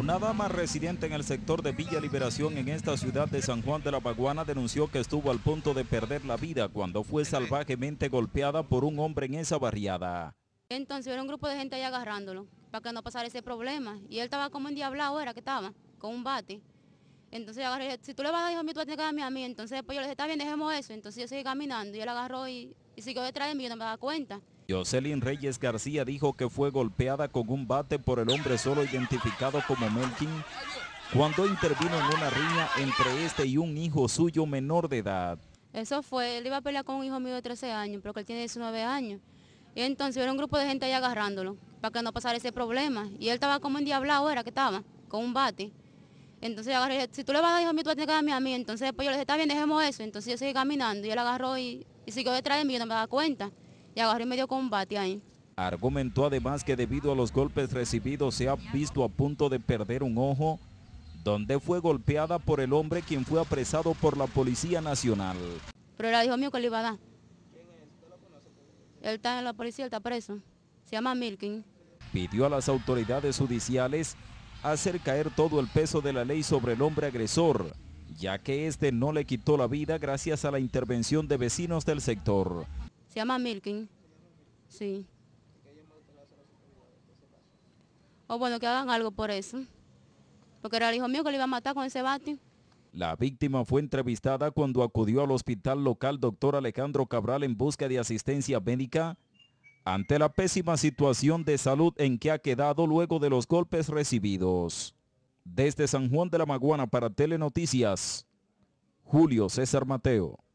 Una dama residente en el sector de Villa Liberación en esta ciudad de San Juan de la Baguana denunció que estuvo al punto de perder la vida cuando fue salvajemente golpeada por un hombre en esa barriada. Entonces era un grupo de gente ahí agarrándolo para que no pasara ese problema. Y él estaba como en diablado era que estaba, con un bate. Entonces yo agarré si tú le vas a dar a mí, tú vas a tener que darme a mí. Entonces yo le dije, está bien, dejemos eso. Entonces yo seguí caminando y él agarró y, y siguió detrás de mí, yo no me daba cuenta. Jocelyn Reyes García dijo que fue golpeada con un bate por el hombre solo identificado como Melkin cuando intervino en una riña entre este y un hijo suyo menor de edad. Eso fue, él iba a pelear con un hijo mío de 13 años, pero que él tiene 19 años. Y entonces era un grupo de gente ahí agarrándolo para que no pasara ese problema. Y él estaba como diablado, era que estaba, con un bate. Entonces agarré, si tú le vas a dejar a mí, tú vas a tener que darme a mí. Entonces después yo le dije, está bien, dejemos eso. Entonces yo seguí caminando y él agarró y, y siguió detrás de mí, yo no me da cuenta. Y agarré y me combate ahí. Argumentó además que debido a los golpes recibidos se ha visto a punto de perder un ojo, donde fue golpeada por el hombre quien fue apresado por la Policía Nacional. Pero era hijo mío que le iba a dar. Él está en la policía, él está preso. Se llama Milking. Pidió a las autoridades judiciales hacer caer todo el peso de la ley sobre el hombre agresor, ya que este no le quitó la vida gracias a la intervención de vecinos del sector. Se llama Milkin, sí. O bueno, que hagan algo por eso, porque era el hijo mío que le iba a matar con ese bate. La víctima fue entrevistada cuando acudió al hospital local doctor Alejandro Cabral en busca de asistencia médica ante la pésima situación de salud en que ha quedado luego de los golpes recibidos. Desde San Juan de la Maguana para Telenoticias, Julio César Mateo.